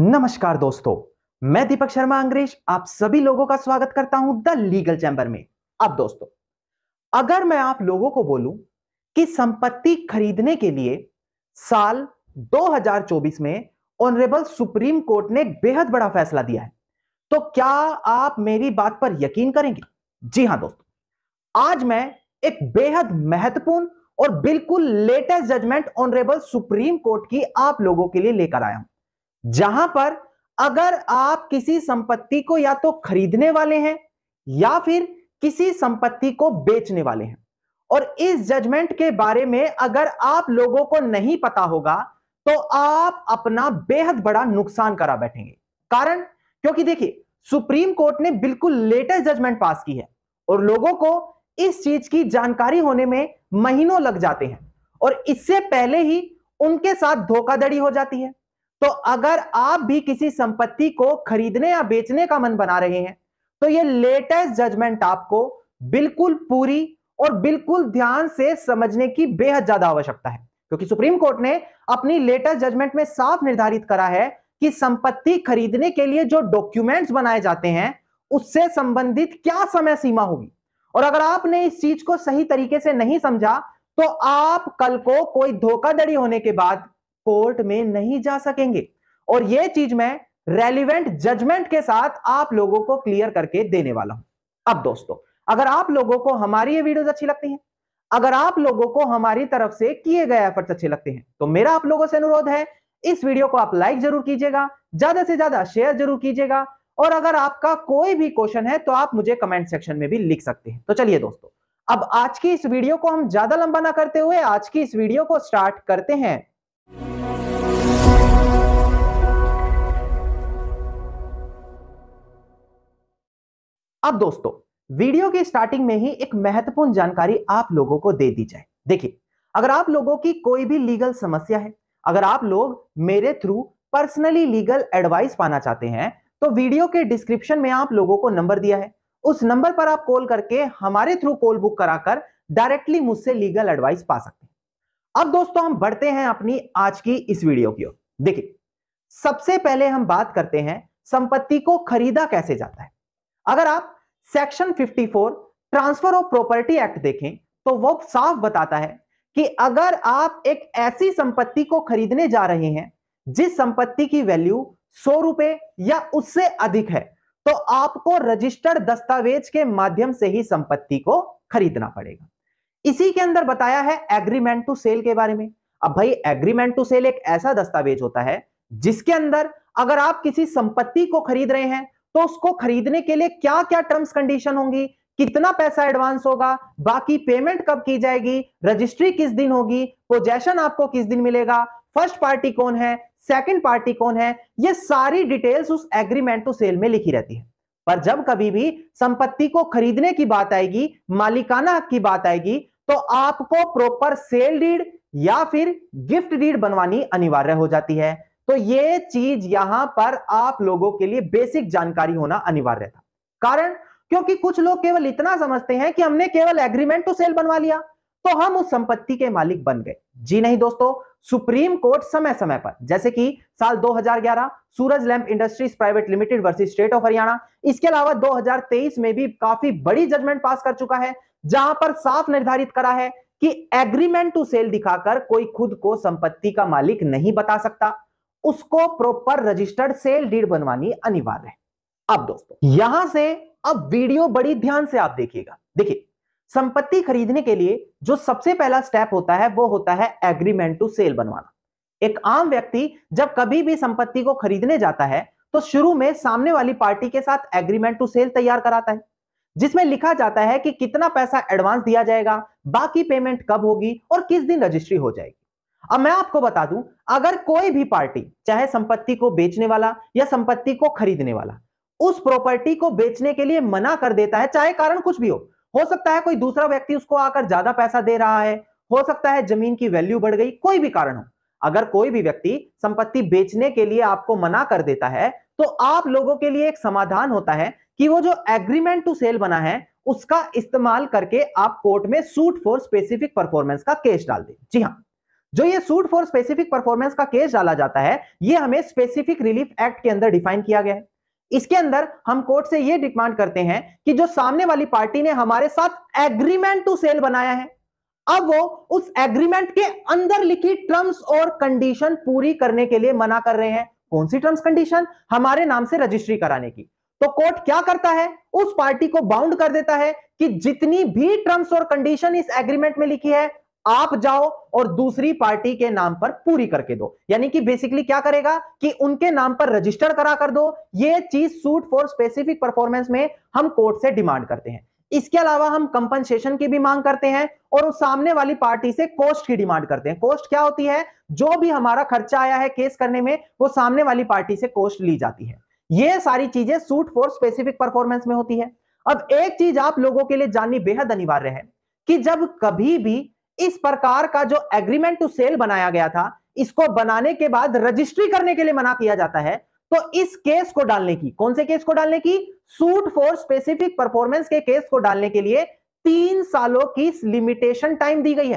नमस्कार दोस्तों मैं दीपक शर्मा अंग्रेज आप सभी लोगों का स्वागत करता हूं द लीगल चैम्बर में अब दोस्तों अगर मैं आप लोगों को बोलूं कि संपत्ति खरीदने के लिए साल 2024 में ऑनरेबल सुप्रीम कोर्ट ने बेहद बड़ा फैसला दिया है तो क्या आप मेरी बात पर यकीन करेंगे जी हां दोस्तों आज मैं एक बेहद महत्वपूर्ण और बिल्कुल latest judgment honourable supreme court की आप लोगों के लिए लेकर आया हूं जहां पर अगर आप किसी संपत्ति को या तो खरीदने वाले हैं या फिर किसी संपत्ति को बेचने वाले हैं और इस जजमेंट के बारे में अगर आप लोगों को नहीं पता होगा तो आप अपना बेहद बड़ा नुकसान करा बैठेंगे कारण क्योंकि देखिए सुप्रीम कोर्ट ने बिल्कुल लेटेस्ट जजमेंट पास की है और लोगों को इस चीज की जानकारी होने में महीनों लग जाते हैं और इससे पहले ही उनके साथ धोखाधड़ी हो जाती है तो अगर आप भी किसी संपत्ति को खरीदने या बेचने का मन बना रहे हैं तो ये लेटेस्ट जजमेंट आपको बिल्कुल पूरी और बिल्कुल ध्यान से समझने की बेहद ज्यादा आवश्यकता है क्योंकि सुप्रीम कोर्ट ने अपनी लेटेस्ट जजमेंट में साफ निर्धारित करा है कि संपत्ति खरीदने के लिए जो डॉक्यूमेंट्स बनाए जाते हैं उससे संबंधित क्या समय सीमा होगी और अगर आपने इस चीज को सही तरीके से नहीं समझा तो आप कल को कोई धोखाधड़ी होने के बाद कोर्ट में नहीं जा सकेंगे और यह चीज मैं रेलिवेंट जजमेंट के साथ आप लोगों को क्लियर करके देने वाला हूं अब दोस्तों अगर आप लोगों को हमारी ये वीडियोस अच्छी लगती हैं अगर आप लोगों को हमारी तरफ से किए गए एफर्ट्स अच्छे लगते हैं तो मेरा आप लोगों से अनुरोध है इस वीडियो को आप लाइक जरूर कीजिएगा ज्यादा से ज्यादा शेयर जरूर कीजिएगा और अगर आपका कोई भी क्वेश्चन है तो आप मुझे कमेंट सेक्शन में भी लिख सकते हैं तो चलिए दोस्तों अब आज की इस वीडियो को हम ज्यादा लंबा ना करते हुए आज की इस वीडियो को स्टार्ट करते हैं अब दोस्तों वीडियो की स्टार्टिंग में ही एक महत्वपूर्ण जानकारी आप लोगों को दे दी जाए देखिए अगर आप लोगों की कोई भी लीगल समस्या है अगर आप लोग मेरे थ्रू पर्सनली लीगल एडवाइस पाना चाहते हैं तो वीडियो के डिस्क्रिप्शन में आप लोगों को नंबर दिया है उस नंबर पर आप कॉल करके हमारे थ्रू कॉल बुक कराकर डायरेक्टली मुझसे लीगल एडवाइस पा सकते हैं अब दोस्तों हम बढ़ते हैं अपनी आज की इस वीडियो की ओर देखिए सबसे पहले हम बात करते हैं संपत्ति को खरीदा कैसे जाता है अगर आप section 54 transfer of property act देखें तो वो साफ बताता है कि अगर आप एक ऐसी संपत्ति को खरीदने जा रहे हैं जिस संपत्ति की वैल्यू सौ रुपए या उससे अधिक है तो आपको रजिस्टर्ड दस्तावेज के माध्यम से ही संपत्ति को खरीदना पड़ेगा इसी के अंदर बताया है एग्रीमेंट टू सेल के बारे में अब भाई एग्रीमेंट टू सेल एक ऐसा दस्तावेज होता है जिसके अंदर अगर आप किसी संपत्ति को खरीद रहे हैं तो उसको खरीदने के लिए क्या क्या टर्म्स कंडीशन होंगी कितना पैसा एडवांस होगा बाकी पेमेंट कब की जाएगी रजिस्ट्री किस दिन होगी पोजेशन आपको किस दिन मिलेगा फर्स्ट पार्टी कौन है सेकंड पार्टी कौन है ये सारी डिटेल्स उस एग्रीमेंट टू सेल में लिखी रहती है पर जब कभी भी संपत्ति को खरीदने की बात आएगी मालिकाना हक की बात आएगी तो आपको प्रॉपर सेल डीड या फिर गिफ्ट डीड बनवानी अनिवार्य हो जाती है तो ये चीज यहां पर आप लोगों के लिए बेसिक जानकारी होना अनिवार्य था कारण क्योंकि कुछ लोग केवल इतना समझते हैं कि हमने केवल एग्रीमेंट टू सेल बनवा लिया तो हम उस संपत्ति के मालिक बन गए जी नहीं दोस्तों सुप्रीम कोर्ट समय समय पर जैसे कि साल 2011 Suraj lamp industries private limited versus state of Haryana इसके अलावा 2023 में भी काफी बड़ी जजमेंट पास कर चुका है जहां पर साफ निर्धारित करा है कि एग्रीमेंट टू सेल दिखाकर कोई खुद को संपत्ति का मालिक नहीं बता सकता उसको प्रॉपर रजिस्टर्ड सेल डीड बनवानी अनिवार्य है अब दोस्तों यहां से अब वीडियो बड़ी ध्यान से आप देखिएगा देखिए संपत्ति खरीदने के लिए जो सबसे पहला स्टेप होता है वो होता है एग्रीमेंट टू सेल बनवाना एक आम व्यक्ति जब कभी भी संपत्ति को खरीदने जाता है तो शुरू में सामने वाली पार्टी के साथ एग्रीमेंट टू सेल तैयार कराता है जिसमें लिखा जाता है कि कितना पैसा एडवांस दिया जाएगा बाकी पेमेंट कब होगी और किस दिन रजिस्ट्री हो जाएगी अब मैं आपको बता दूं अगर कोई भी पार्टी चाहे संपत्ति को बेचने वाला या संपत्ति को खरीदने वाला उस प्रॉपर्टी को बेचने के लिए मना कर देता है चाहे कारण कुछ भी हो हो सकता है कोई दूसरा व्यक्ति उसको आकर ज्यादा पैसा दे रहा है हो सकता है जमीन की वैल्यू बढ़ गई कोई भी कारण हो अगर कोई भी व्यक्ति संपत्ति बेचने के लिए आपको मना कर देता है तो आप लोगों के लिए एक समाधान होता है कि वो जो एग्रीमेंट टू सेल बना है उसका इस्तेमाल करके आप कोर्ट में सूट फॉर स्पेसिफिक परफॉर्मेंस का केस डाल दें जी हाँ जो ये सूट फॉर स्पेसिफिक परफॉर्मेंस का केस डाला जाता है ये हमें स्पेसिफिक रिलीफ एक्ट के अंदर डिफाइन किया गया है इसके अंदर हम कोर्ट से ये डिमांड करते हैं कि जो सामने वाली पार्टी ने हमारे साथ एग्रीमेंट टू सेल बनाया है अब वो उस एग्रीमेंट के अंदर लिखी टर्म्स और कंडीशन पूरी करने के लिए मना कर रहे हैं कौन सी टर्म्स कंडीशन हमारे नाम से रजिस्ट्री कराने की तो कोर्ट क्या करता है उस पार्टी को बाउंड कर देता है कि जितनी भी टर्म्स और कंडीशन इस एग्रीमेंट में लिखी है आप जाओ और दूसरी पार्टी के नाम पर पूरी करके दो यानी कि बेसिकली क्या करेगा कि उनके नाम पर रजिस्टर करा कर दो ये चीज सूट फॉर स्पेसिफिक परफॉर्मेंस में हम कोर्ट से डिमांड करते हैं इसके अलावा हम कंपनसेशन की भी मांग करते हैं और उस सामने वाली पार्टी से कॉस्ट की डिमांड करते हैं कॉस्ट क्या होती है जो भी हमारा खर्चा आया है केस करने में वो सामने वाली पार्टी से कॉस्ट ली जाती है ये सारी चीजें सूट फॉर स्पेसिफिक परफॉर्मेंस में होती है अब एक चीज आप लोगों के लिए जाननी बेहद अनिवार्य है कि जब कभी भी इस प्रकार का जो एग्रीमेंट टू सेल बनाया गया था इसको बनाने के बाद रजिस्ट्री करने के लिए मना किया जाता है तो इस केस को डालने की कौन से केस को डालने की सूट फॉर स्पेसिफिक परफॉर्मेंस के केस को डालने के लिए तीन सालों की लिमिटेशन टाइम दी गई है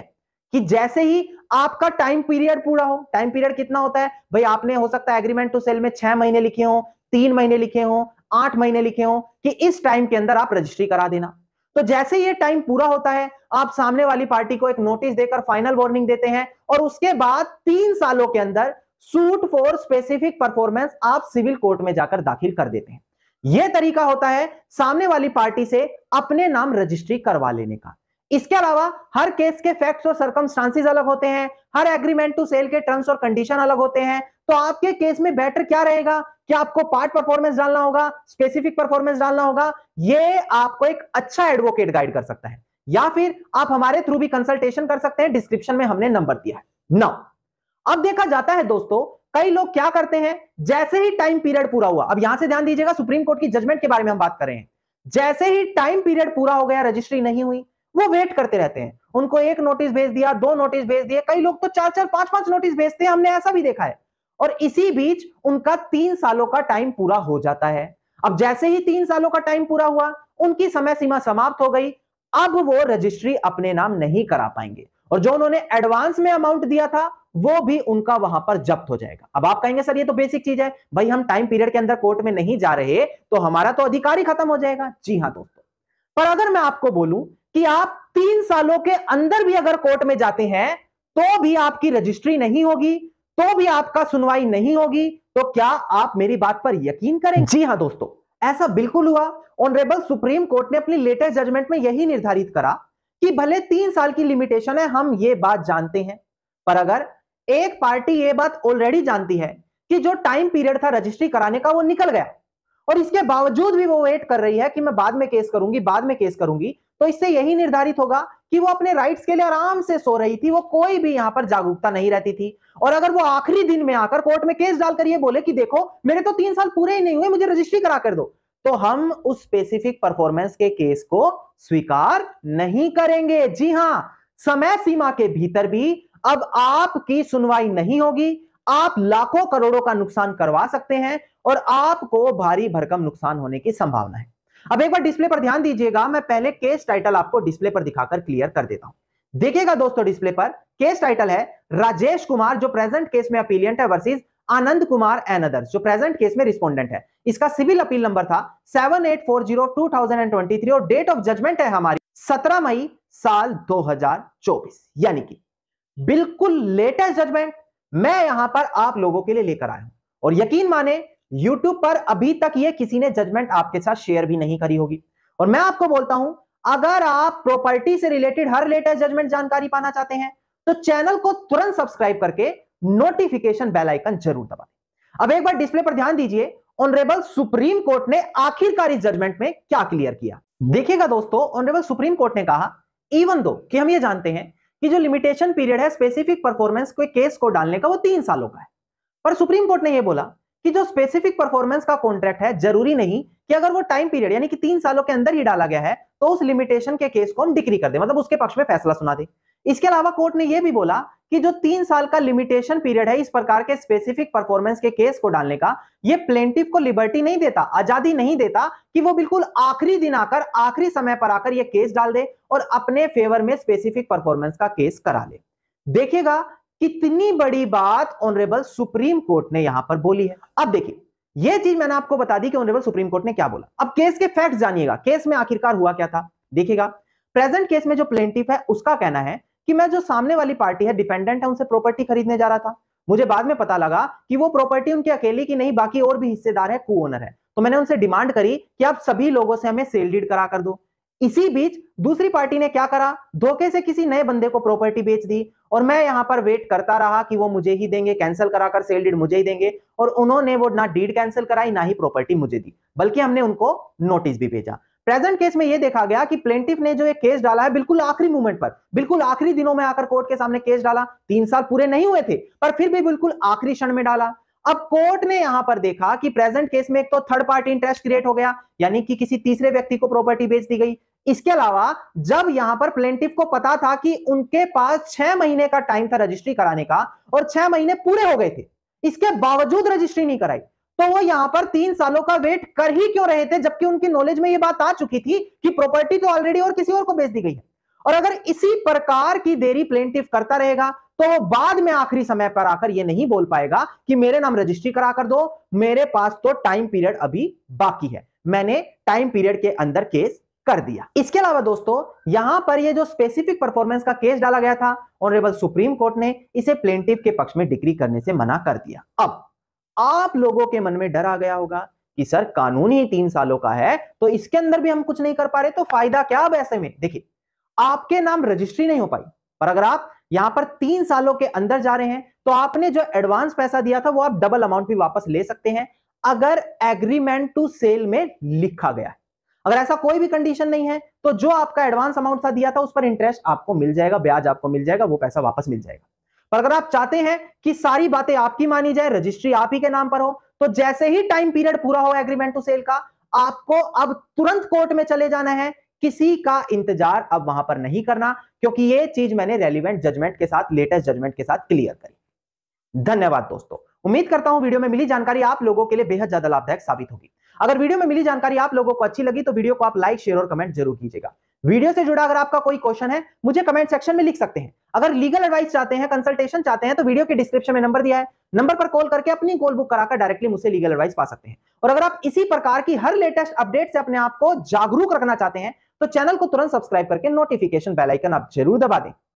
कि जैसे ही आपका टाइम पीरियड पूरा हो टाइम पीरियड कितना होता है भाई आपने हो सकता है एग्रीमेंट टू सेल में छह महीने लिखे हो तीन महीने लिखे हो आठ महीने लिखे हो कि इस टाइम के अंदर आप रजिस्ट्री करा देना तो जैसे ये टाइम पूरा होता है आप सामने वाली पार्टी को एक नोटिस देकर फाइनल वार्निंग देते हैं और उसके बाद तीन सालों के अंदर सूट फॉर स्पेसिफिक परफॉर्मेंस आप सिविल कोर्ट में जाकर दाखिल कर देते हैं यह तरीका होता है सामने वाली पार्टी से अपने नाम रजिस्ट्री करवा लेने का इसके अलावा हर केस के फैक्ट्स और सरकमस्टांसिस अलग होते हैं हर एग्रीमेंट टू सेल के टर्म्स और कंडीशन अलग होते हैं तो आपके केस में बेटर क्या रहेगा कि आपको पार्ट परफॉर्मेंस डालना होगा स्पेसिफिक परफॉर्मेंस डालना होगा ये आपको एक अच्छा एडवोकेट गाइड कर सकता है या फिर आप हमारे थ्रू भी कंसल्टेशन कर सकते हैं डिस्क्रिप्शन में हमने नंबर दिया है नौ अब देखा जाता है दोस्तों कई लोग क्या करते हैं जैसे ही टाइम पीरियड पूरा हुआ अब यहां से ध्यान दीजिएगा सुप्रीम कोर्ट की जजमेंट के बारे में हम बात कर रहे हैं जैसे ही टाइम पीरियड पूरा हो गया रजिस्ट्री नहीं हुई वो वेट करते रहते हैं उनको एक नोटिस भेज दिया दो नोटिस भेज दिए कई लोग तो चार चार पांच पांच नोटिस भेजते हैं हमने ऐसा भी देखा है और इसी बीच उनका तीन सालों का टाइम पूरा हो जाता है अब जैसे ही तीन सालों का टाइम पूरा हुआ उनकी समय सीमा समाप्त हो गई अब वो रजिस्ट्री अपने नाम नहीं करा पाएंगे और जो उन्होंने एडवांस में अमाउंट दिया था वो भी उनका वहां पर जब्त हो जाएगा अब आप कहेंगे सर ये तो बेसिक चीज है भाई हम टाइम पीरियड के अंदर कोर्ट में नहीं जा रहे तो हमारा तो अधिकार ही खत्म हो जाएगा जी हाँ दोस्तों पर अगर मैं आपको बोलूं कि आप तीन सालों के अंदर भी अगर कोर्ट में जाते हैं तो भी आपकी रजिस्ट्री नहीं होगी तो भी आपका सुनवाई नहीं होगी तो क्या आप मेरी बात पर यकीन करें जी हाँ दोस्तों ऐसा बिल्कुल हुआ ऑनरेबल सुप्रीम कोर्ट ने अपनी लेटेस्ट जजमेंट में यही निर्धारित करा कि भले तीन साल की लिमिटेशन है हम ये बात जानते हैं पर अगर एक पार्टी ये बात ऑलरेडी जानती है कि जो टाइम पीरियड था रजिस्ट्री कराने का वो निकल गया और इसके बावजूद भी वो वेट कर रही है कि मैं बाद में केस करूंगी बाद में केस करूंगी तो इससे यही निर्धारित होगा कि वो अपने राइट्स के लिए आराम से सो रही थी वो कोई भी यहां पर जागरूकता नहीं रहती थी और अगर वो आखिरी दिन में आकर कोर्ट में केस डालकर ये बोले कि देखो मेरे तो तीन साल पूरे ही नहीं हुए मुझे रजिस्ट्री करा कर दो तो हम उस स्पेसिफिक परफॉर्मेंस के केस को स्वीकार नहीं करेंगे जी हां समय सीमा के भीतर भी अब आपकी सुनवाई नहीं होगी आप लाखों करोड़ों का नुकसान करवा सकते हैं और आपको भारी भरकम नुकसान होने की संभावना है अब एक बार डिस्प्ले पर ध्यान दीजिएगा मैं पहले केस टाइटल आपको डिस्प्ले पर दिखाकर क्लियर कर देता हूं देखिएगा दोस्तों डिस्प्ले पर केस टाइटल है राजेश कुमार जो प्रेजेंट केस में अपीलियंट है versus Anand Kumar and others जो प्रेजेंट केस में रिस्पोंडेंट है इसका सिविल अपील नंबर था seven eight four zero two thousand and twenty three और डेट ऑफ जजमेंट है हमारी सत्रह मई साल दो हजार चौबीस यानी कि बिल्कुल लेटेस्ट जजमेंट मैं यहां पर आप लोगों के लिए लेकर आया हूं और यकीन माने YouTube पर अभी तक ये किसी ने जजमेंट आपके साथ शेयर भी नहीं करी होगी और मैं आपको बोलता हूं अगर आप प्रॉपर्टी से रिलेटेड हर लेटेस्ट जजमेंट जानकारी पाना चाहते हैं तो चैनल को तुरंत सब्सक्राइब करके नोटिफिकेशन बेल आइकन जरूर दबा अब एक बार डिस्प्ले पर ध्यान दीजिए ऑनरेबल सुप्रीम कोर्ट ने आखिरकार इस जजमेंट में क्या क्लियर किया देखिएगा दोस्तों ऑनरेबल सुप्रीम कोर्ट ने कहा इवन दो कि हम ये जानते हैं कि जो लिमिटेशन पीरियड है स्पेसिफिक परफॉर्मेंस के केस को डालने का वो तीन सालों का है पर सुप्रीम कोर्ट ने यह बोला कि जो स्पेसिफिक परफॉर्मेंस का कॉन्ट्रैक्ट है जरूरी नहीं कि अगर वो टाइम पीरियड यानी कि तीन सालों के अंदर ही डाला गया है तो उस लिमिटेशन के केस को हम डिक्री कर दे मतलब उसके पक्ष में फैसला सुना दे इसके अलावा कोर्ट ने यह भी बोला कि जो तीन साल का लिमिटेशन पीरियड है इस प्रकार के स्पेसिफिक परफॉर्मेंस के केस को डालने का यह प्लेंटिव को लिबर्टी नहीं देता आजादी नहीं देता कि वो बिल्कुल आखिरी दिन आकर आखिरी समय पर आकर यह केस डाल दे और अपने फेवर में स्पेसिफिक परफॉर्मेंस का केस करा ले देखिएगा कितनी बड़ी बात ऑनरेबल सुप्रीम कोर्ट ने यहां पर बोली है अब देखिए यह चीज मैंने आपको बता दी कि ऑनरेबल सुप्रीम कोर्ट ने क्या बोला अब केस के फैक्ट जानिएगा केस में आखिरकार हुआ क्या था देखिएगा प्रेजेंट केस में जो प्लेंटिफ है उसका कहना है कि मैं जो सामने वाली पार्टी है डिपेंडेंट है उनसे प्रॉपर्टी खरीदने जा रहा था मुझे बाद में पता लगा कि वो प्रॉपर्टी उनकी अकेले की नहीं बाकी और भी हिस्सेदार है को ओनर है तो मैंने उनसे डिमांड करी कि आप सभी लोगों से हमें सेल डीड करा कर दो इसी बीच दूसरी पार्टी ने क्या करा धोखे से किसी नए बंदे को प्रॉपर्टी बेच दी और मैं यहां पर वेट करता रहा कि वो मुझे ही देंगे कैंसिल कराकर सेल डीड मुझे ही देंगे और उन्होंने वो ना डीड कैंसिल कराई ना ही प्रॉपर्टी मुझे दी बल्कि हमने उनको नोटिस भी भेजा प्रेजेंट केस में ये देखा गया कि प्लेंटिफ ने जो एक केस डाला है बिल्कुल आखिरी मूवमेंट पर बिल्कुल आखिरी दिनों में आकर कोर्ट के सामने केस डाला तीन साल पूरे नहीं हुए थे पर फिर भी बिल्कुल आखिरी क्षण में डाला अब कोर्ट ने यहां पर देखा कि प्रेजेंट केस में एक तो थर्ड पार्टी इंटरेस्ट क्रिएट हो गया यानी कि किसी तीसरे व्यक्ति को प्रॉपर्टी बेच दी गई इसके अलावा जब यहां पर प्लेंटिव को पता था कि उनके पास छह महीने का टाइम था रजिस्ट्री कराने का और छह महीने पूरे हो गए थे इसके बावजूद रजिस्ट्री नहीं कराई तो वो यहां पर तीन सालों का वेट कर ही क्यों रहे थे जबकि उनकी नॉलेज में ये बात आ चुकी थी कि प्रॉपर्टी तो ऑलरेडी और किसी और को बेच दी गई है और अगर इसी प्रकार की देरी प्लेंटिव करता रहेगा तो वो बाद में आखिरी समय पर आकर ये नहीं बोल पाएगा कि मेरे नाम रजिस्ट्री करा कर दो मेरे पास तो टाइम पीरियड अभी बाकी है मैंने टाइम पीरियड के अंदर केस कर दिया इसके अलावा दोस्तों यहां पर ये जो स्पेसिफिक परफॉर्मेंस का केस डाला गया था ऑनरेबल सुप्रीम कोर्ट ने इसे प्लेंटिव के पक्ष में डिग्री करने से मना कर दिया अब आप लोगों के मन में डर आ गया होगा कि सर कानून ही तीन सालों का है तो इसके अंदर भी हम कुछ नहीं कर पा रहे तो फायदा क्या अब ऐसे में देखिए आपके नाम रजिस्ट्री नहीं हो पाई पर अगर आप यहां पर तीन सालों के अंदर जा रहे हैं तो आपने जो एडवांस पैसा दिया था वो आप डबल अमाउंट भी वापस ले सकते हैं अगर एग्रीमेंट टू सेल में लिखा गया है अगर ऐसा कोई भी कंडीशन नहीं है तो जो आपका एडवांस अमाउंट था दिया था उस पर इंटरेस्ट आपको मिल जाएगा ब्याज आपको मिल जाएगा वो पैसा वापस मिल जाएगा पर अगर आप चाहते हैं कि सारी बातें आपकी मानी जाए रजिस्ट्री आप ही के नाम पर हो तो जैसे ही टाइम पीरियड पूरा हो एग्रीमेंट टू सेल का आपको अब तुरंत कोर्ट में चले जाना है किसी का इंतजार अब वहां पर नहीं करना क्योंकि ये चीज मैंने रेलिवेंट जजमेंट के साथ लेटेस्ट जजमेंट के साथ क्लियर करी धन्यवाद दोस्तों उम्मीद करता हूं वीडियो में मिली जानकारी आप लोगों के लिए बेहद ज्यादा लाभदायक साबित होगी अगर वीडियो में मिली जानकारी आप लोगों को अच्छी लगी तो वीडियो को आप लाइक शेयर और कमेंट जरूर कीजिएगा वीडियो से जुड़ा अगर आपका कोई क्वेश्चन है मुझे कमेंट सेक्शन में लिख सकते हैं अगर लीगल एडवाइस चाहते हैं कंसल्टेशन चाहते हैं तो वीडियो के डिस्क्रिप्शन में नंबर दिया है नंबर पर कॉल करके अपनी कॉल बुक कराकर डायरेक्टली मुझसे लीगल एडवाइस पा सकते हैं और अगर आप इसी प्रकार की हर लेटेस्ट अपडेट से अपने आप को जागरूक रखना चाहते हैं तो चैनल को तुरंत सब्सक्राइब करके नोटिफिकेशन बेलाइकन आप जरूर दबा दें